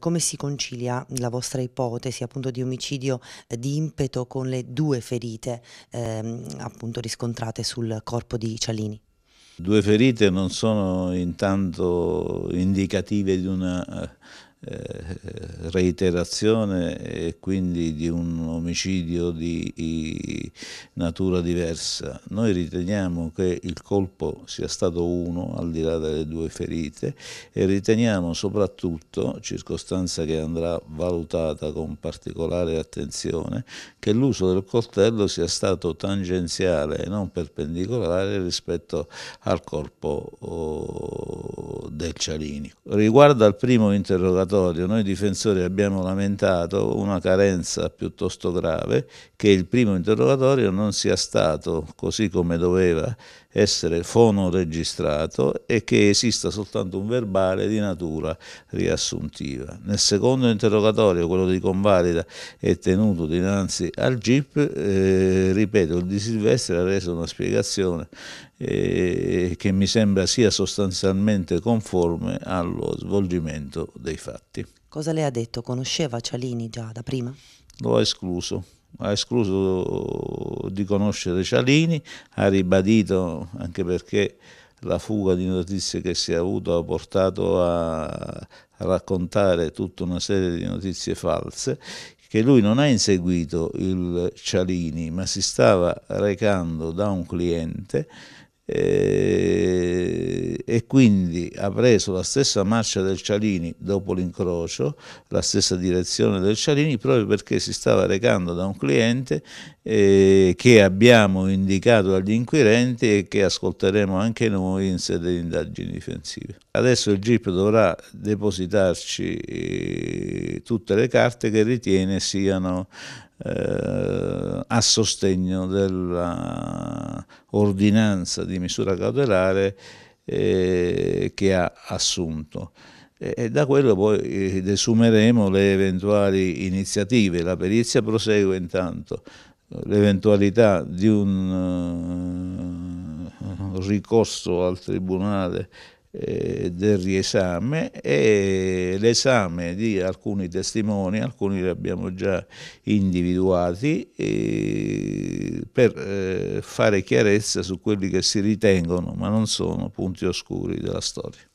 Come si concilia la vostra ipotesi appunto di omicidio eh, di impeto con le due ferite ehm, appunto riscontrate sul corpo di Cialini? Due ferite non sono intanto indicative di una eh, reiterazione e quindi di un omicidio di natura diversa. Noi riteniamo che il colpo sia stato uno, al di là delle due ferite, e riteniamo soprattutto, circostanza che andrà valutata con particolare attenzione, che l'uso del coltello sia stato tangenziale e non perpendicolare rispetto al corpo oh, del Cialini. Riguardo al primo interrogatorio, noi difensori abbiamo lamentato una carenza piuttosto grave che il primo interrogatorio non sia stato, così come doveva essere fonoregistrato e che esista soltanto un verbale di natura riassuntiva. Nel secondo interrogatorio, quello di convalida e tenuto dinanzi al GIP, eh, ripeto, il Di Silvestri ha reso una spiegazione eh, che mi sembra sia sostanzialmente conforme allo svolgimento dei fatti. Cosa le ha detto? Conosceva Cialini già da prima? Lo ha escluso ha escluso di conoscere Cialini, ha ribadito, anche perché la fuga di notizie che si è avuto ha portato a, raccontare tutta una serie di notizie false, che lui non ha inseguito il Cialini, ma si stava recando da un cliente eh, e quindi ha preso la stessa marcia del Cialini dopo l'incrocio, la stessa direzione del Cialini, proprio perché si stava recando da un cliente eh, che abbiamo indicato agli inquirenti e che ascolteremo anche noi in sede di indagini difensive. Adesso il GIP dovrà depositarci eh, tutte le carte che ritiene siano eh, a sostegno della ordinanza di misura cautelare eh, che ha assunto. E, da quello poi eh, desumeremo le eventuali iniziative. La perizia prosegue intanto. L'eventualità di un uh, ricorso al Tribunale eh, del riesame e l'esame di alcuni testimoni, alcuni li abbiamo già individuati, eh, per eh, fare chiarezza su quelli che si ritengono, ma non sono, punti oscuri della storia.